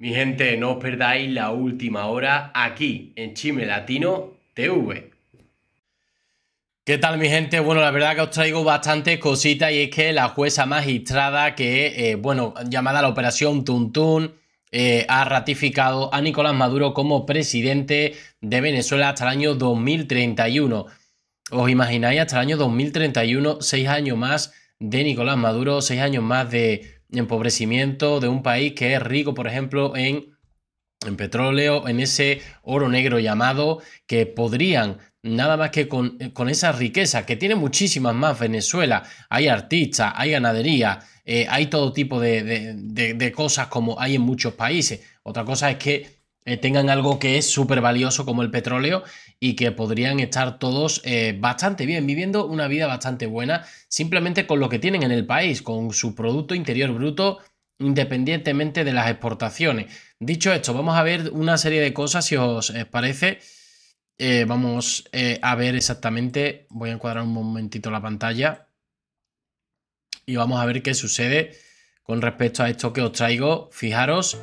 Mi gente, no os perdáis la última hora aquí en Chime Latino TV. ¿Qué tal mi gente? Bueno, la verdad que os traigo bastantes cositas y es que la jueza magistrada que, eh, bueno, llamada la Operación Tuntún, eh, ha ratificado a Nicolás Maduro como presidente de Venezuela hasta el año 2031. ¿Os imagináis hasta el año 2031 seis años más de Nicolás Maduro, seis años más de empobrecimiento de un país que es rico, por ejemplo, en, petróleo, en ese oro negro llamado, que podrían nada más que con, eh, esa riqueza, que tiene muchísimas más Venezuela. Hay artistas, hay ganadería, eh, hay todo tipo de, de, de, cosas como hay en muchos países. Otra cosa es que eh, tengan algo que es súper valioso como el petróleo y que podrían estar todos eh, bastante bien, viviendo una vida bastante buena, simplemente con lo que tienen en el país, con su Producto Interior Bruto, independientemente de las exportaciones. Dicho esto, vamos a ver una serie de cosas, si os eh, parece. vamos a ver exactamente, voy a encuadrar un momentito la pantalla y vamos a ver qué sucede con respecto a esto que os traigo. Fijaros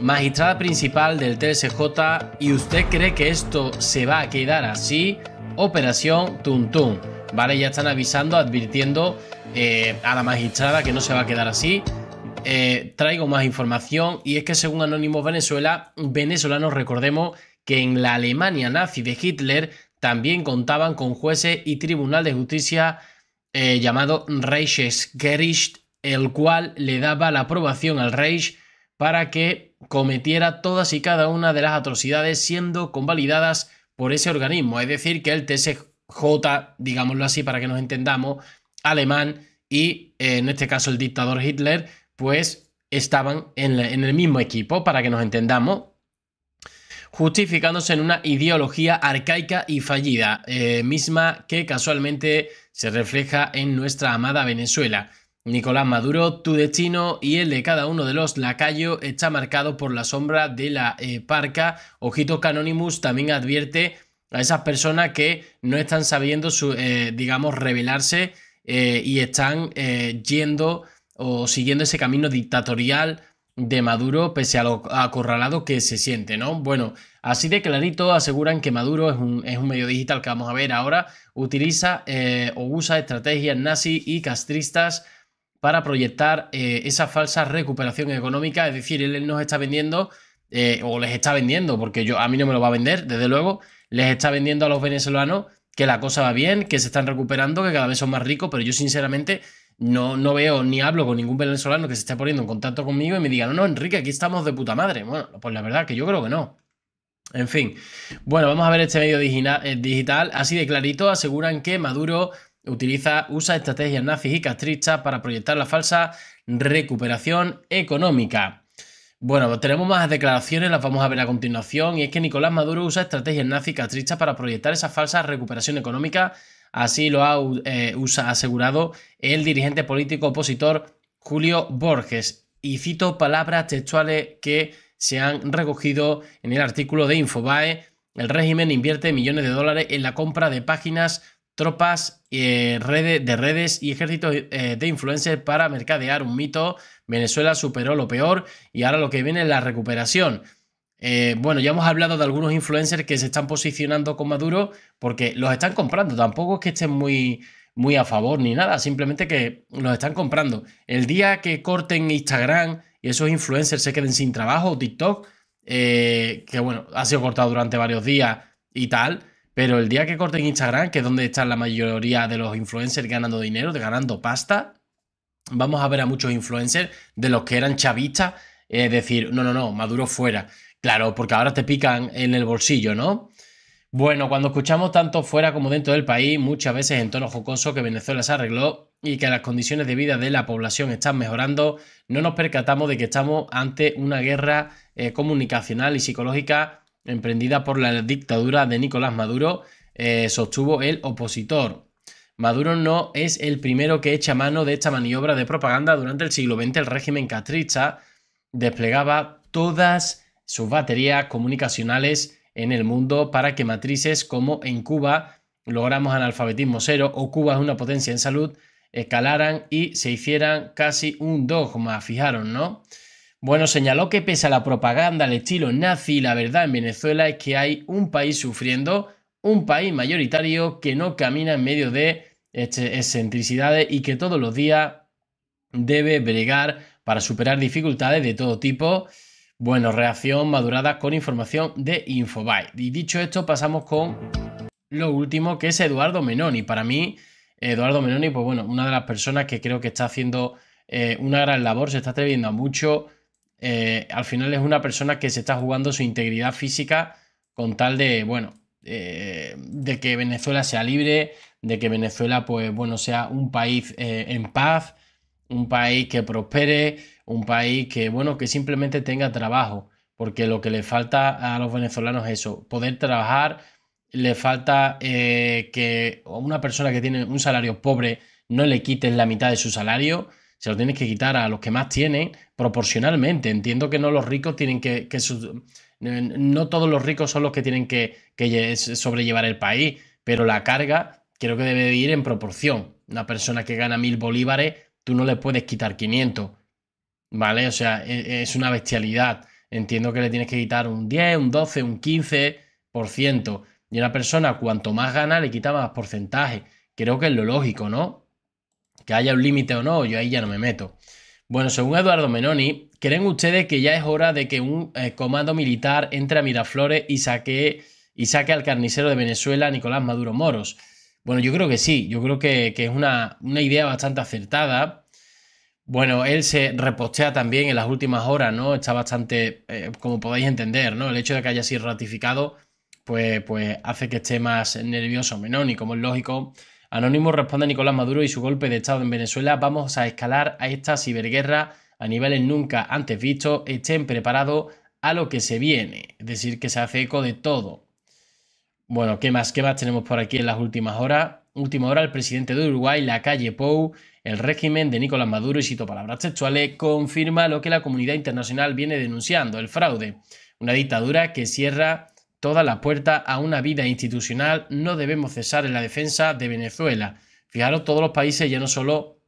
magistrada principal del TSJ y usted cree que esto se va a quedar así, Operación Tuntún. ¿Vale? Ya están avisando, advirtiendo eh, a la magistrada que no se va a quedar así. Eh, traigo más información y es que según Anónimo Venezuela, venezolanos recordemos que en la Alemania nazi de Hitler también contaban con jueces y tribunal de justicia eh, llamado Reichsgericht, el cual le daba la aprobación al Reich para que cometiera todas y cada una de las atrocidades siendo convalidadas por ese organismo, es decir, que el TSJ, digámoslo así para que nos entendamos, alemán y eh, en este caso el dictador Hitler, pues estaban en, el mismo equipo, para que nos entendamos, justificándose en una ideología arcaica y fallida, eh, misma que casualmente se refleja en nuestra amada Venezuela. Nicolás Maduro, tu destino y el de cada uno de los lacayos está marcado por la sombra de la parca. Ojito Canonimus también advierte a esas personas que no están sabiendo, su, eh, digamos, rebelarse eh, y están eh, yendo o siguiendo ese camino dictatorial de Maduro pese a lo acorralado que se siente, ¿no? Bueno, así de clarito aseguran que Maduro es un, es un medio digital que vamos a ver ahora, utiliza o usa estrategias nazi y castristas para proyectar eh, esa falsa recuperación económica, es decir, él nos está vendiendo eh, o les está vendiendo, porque yo, a mí no me lo va a vender, desde luego, les está vendiendo a los venezolanos que la cosa va bien, que se están recuperando, que cada vez son más ricos, pero yo sinceramente no, no veo ni hablo con ningún venezolano que se esté poniendo en contacto conmigo y me diga, no, no, Enrique, aquí estamos de puta madre. Bueno, pues la verdad que yo creo que no. En fin, bueno, vamos a ver este medio eh, digital. Así de clarito, aseguran que Maduro utiliza, usa estrategias nazis y castristas para proyectar la falsa recuperación económica. Bueno, pues tenemos más declaraciones, las vamos a ver a continuación, y es que Nicolás Maduro usa estrategias nazis y castristas para proyectar esa falsa recuperación económica, así lo ha eh, asegurado el dirigente político opositor Julio Borges, y cito palabras textuales que se han recogido en el artículo de Infobae, el régimen invierte millones de dólares en la compra de páginas tropas, eh, de redes y ejércitos eh, de influencers para mercadear un mito. Venezuela superó lo peor y ahora lo que viene es la recuperación. Eh, bueno, ya hemos hablado de algunos influencers que se están posicionando con Maduro porque los están comprando. Tampoco es que estén muy, muy a favor ni nada, simplemente que los están comprando. El día que corten Instagram y esos influencers se queden sin trabajo TikTok, eh, que bueno, ha sido cortado durante varios días y tal, pero el día que corten Instagram, que es donde están la mayoría de los influencers ganando dinero, ganando pasta, vamos a ver a muchos influencers de los que eran chavistas eh, decir, no, no, no, Maduro fuera. Claro, porque ahora te pican en el bolsillo, ¿no? Bueno, cuando escuchamos tanto fuera como dentro del país, muchas veces en tono jocoso que Venezuela se arregló y que las condiciones de vida de la población están mejorando, no nos percatamos de que estamos ante una guerra eh, comunicacional y psicológica emprendida por la dictadura de Nicolás Maduro, eh, sostuvo el opositor. Maduro no es el primero que echa mano de esta maniobra de propaganda. Durante el siglo XX el régimen catricha desplegaba todas sus baterías comunicacionales en el mundo para que matrices como en Cuba logramos analfabetismo cero o Cuba es una potencia en salud escalaran y se hicieran casi un dogma, fijaron, ¿no? Bueno, señaló que pese a la propaganda al estilo nazi, la verdad en Venezuela es que hay un país sufriendo, un país mayoritario que no camina en medio de este, excentricidades y que todos los días debe bregar para superar dificultades de todo tipo. Bueno, reacción madurada con información de Infobae. Y dicho esto, pasamos con lo último, que es Eduardo Menoni. Para mí, Eduardo Menoni, pues bueno, una de las personas que creo que está haciendo eh, una gran labor, se está atreviendo a mucho, eh, al final es una persona que se está jugando su integridad física con tal de, bueno, eh, de que Venezuela sea libre, de que Venezuela, pues bueno, sea un país eh, en paz, un país que prospere, un país que, bueno, que simplemente tenga trabajo, porque lo que le falta a los venezolanos es eso, poder trabajar, le falta que una persona que tiene un salario pobre no le quiten la mitad de su salario, se lo tienes que quitar a los que más tienen proporcionalmente. Entiendo que no los ricos tienen que... Eh, no todos los ricos son los que tienen que, que sobrellevar el país, pero la carga creo que debe ir en proporción. Una persona que gana mil bolívares, tú no le puedes quitar 500, ¿vale? O sea, e, es una bestialidad. Entiendo que le tienes que quitar un 10, un 12, un 15%. Y una persona, cuanto más gana, le quita más porcentaje. Creo que es lo lógico, ¿no? que haya un límite o no, yo ahí ya no me meto. Bueno, según Eduardo Menoni, ¿creen ustedes que ya es hora de que un eh, comando militar entre a Miraflores y saque, y saque al carnicero de Venezuela, Nicolás Maduro Moros? Bueno, yo creo que sí, yo creo que, es una, idea bastante acertada. Bueno, él se repostea también en las últimas horas, ¿no? Está bastante, eh, como podéis entender, ¿no? El hecho de que haya sido ratificado, pues, pues hace que esté más nervioso Menoni, como es lógico Anónimo responde a Nicolás Maduro y su golpe de Estado en Venezuela. Vamos a escalar a esta ciberguerra a niveles nunca antes vistos. Estén preparados a lo que se viene. Es decir, que se hace eco de todo. Bueno, ¿qué más? ¿Qué más tenemos por aquí en las últimas horas? Última hora, el presidente de Uruguay, la calle Pou, el régimen de Nicolás Maduro y cito palabras textuales, confirma lo que la comunidad internacional viene denunciando, el fraude. Una dictadura que cierra toda la puerta a una vida institucional, no debemos cesar en la defensa de Venezuela. Fijaros, todos los países, ya no solo,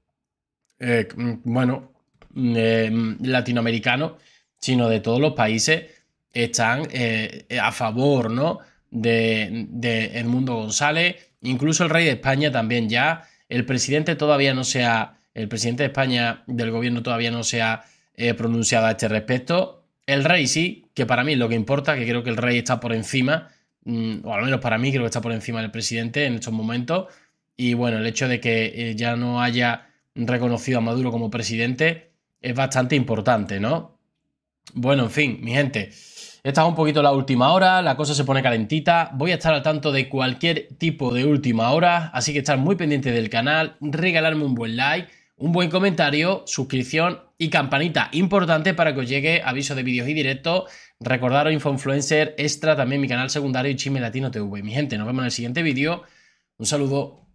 eh, mm, bueno, mm, eh, latinoamericanos, sino de todos los países, están eh, a favor, ¿no? De, de Edmundo González, incluso el rey de España también ya, el presidente todavía no sea... el presidente de España del gobierno todavía no se ha pronunciado a este respecto, el rey sí, que para mí es lo que importa, que creo que el rey está por encima, mm, o al menos para mí creo que está por encima del presidente en estos momentos. Y bueno, el hecho de que eh, ya no haya reconocido a Maduro como presidente es bastante importante, ¿no? Bueno, en fin, mi gente. Esta es un poquito la última hora, la cosa se pone calentita. Voy a estar al tanto de cualquier tipo de última hora, así que estar muy pendiente del canal, regalarme un buen like un buen comentario, suscripción y campanita. Importante para que os llegue aviso de vídeos y directos. Recordaros Influencer, Extra, también mi canal secundario y Chime Latino TV. Mi gente, nos vemos en el siguiente vídeo. Un saludo.